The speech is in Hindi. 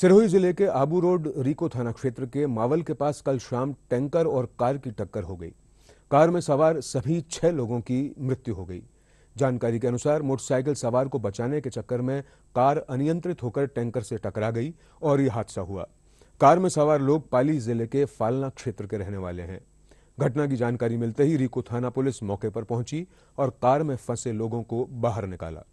सिरोही जिले के आबू रोड रिको थाना क्षेत्र के मावल के पास कल शाम टैंकर और कार की टक्कर हो गई कार में सवार सभी छह लोगों की मृत्यु हो गई जानकारी के अनुसार मोटरसाइकिल सवार को बचाने के चक्कर में कार अनियंत्रित होकर टैंकर से टकरा गई और यह हादसा हुआ कार में सवार लोग पाली जिले के फालना क्षेत्र के रहने वाले हैं घटना की जानकारी मिलते ही रिको थाना पुलिस मौके पर पहुंची और कार में फंसे लोगों को बाहर निकाला